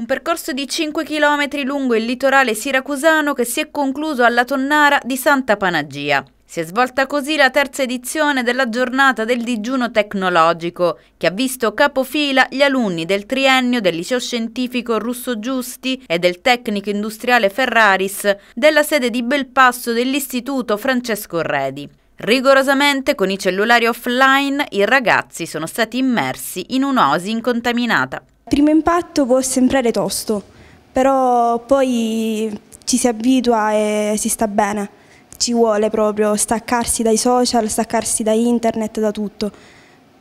Un percorso di 5 km lungo il litorale siracusano che si è concluso alla tonnara di Santa Panagia. Si è svolta così la terza edizione della giornata del digiuno tecnologico, che ha visto capofila gli alunni del triennio del liceo scientifico Russo Giusti e del tecnico industriale Ferraris della sede di Belpasso dell'istituto Francesco Redi. Rigorosamente con i cellulari offline i ragazzi sono stati immersi in un'osi incontaminata primo impatto può sembrare tosto, però poi ci si abitua e si sta bene. Ci vuole proprio staccarsi dai social, staccarsi da internet, da tutto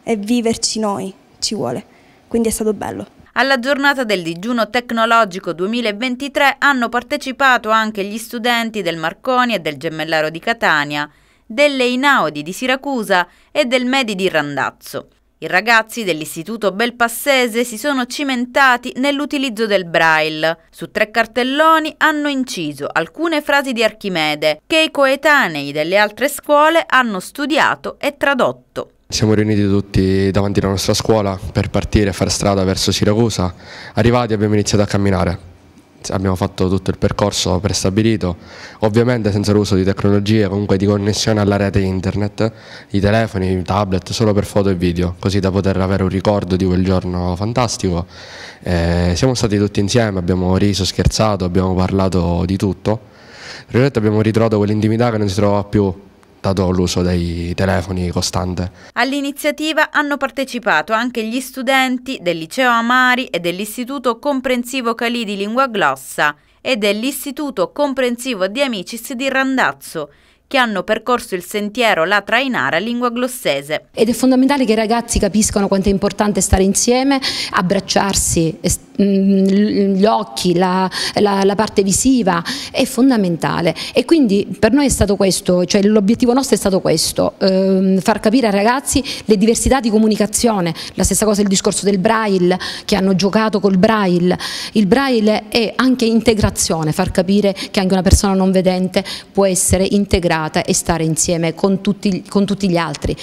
e viverci noi, ci vuole. Quindi è stato bello. Alla giornata del digiuno tecnologico 2023 hanno partecipato anche gli studenti del Marconi e del Gemmellaro di Catania, delle Inaudi di Siracusa e del Medi di Randazzo. I ragazzi dell'Istituto Belpassese si sono cimentati nell'utilizzo del braille. Su tre cartelloni hanno inciso alcune frasi di Archimede che i coetanei delle altre scuole hanno studiato e tradotto. Siamo riuniti tutti davanti alla nostra scuola per partire e fare strada verso Siracusa. Arrivati abbiamo iniziato a camminare abbiamo fatto tutto il percorso prestabilito, ovviamente senza l'uso di tecnologie comunque di connessione alla rete internet, i telefoni, i tablet, solo per foto e video, così da poter avere un ricordo di quel giorno fantastico. Eh, siamo stati tutti insieme, abbiamo riso, scherzato, abbiamo parlato di tutto. Realmente abbiamo ritrovato quell'intimità che non si trovava più dato l'uso dei telefoni costante. All'iniziativa hanno partecipato anche gli studenti del liceo Amari e dell'istituto comprensivo Cali di Lingua Glossa e dell'istituto comprensivo di Amicis di Randazzo che hanno percorso il sentiero La Trainara lingua glossese. Ed è fondamentale che i ragazzi capiscano quanto è importante stare insieme, abbracciarsi, mm, gli occhi, la, la, la parte visiva, è fondamentale e quindi per noi è stato questo, cioè l'obiettivo nostro è stato questo, ehm, far capire ai ragazzi le diversità di comunicazione, la stessa cosa il discorso del braille, che hanno giocato col braille, il braille è anche integrazione, far capire che anche una persona non vedente può essere integrata dedicata e stare insieme con tutti, con tutti gli altri.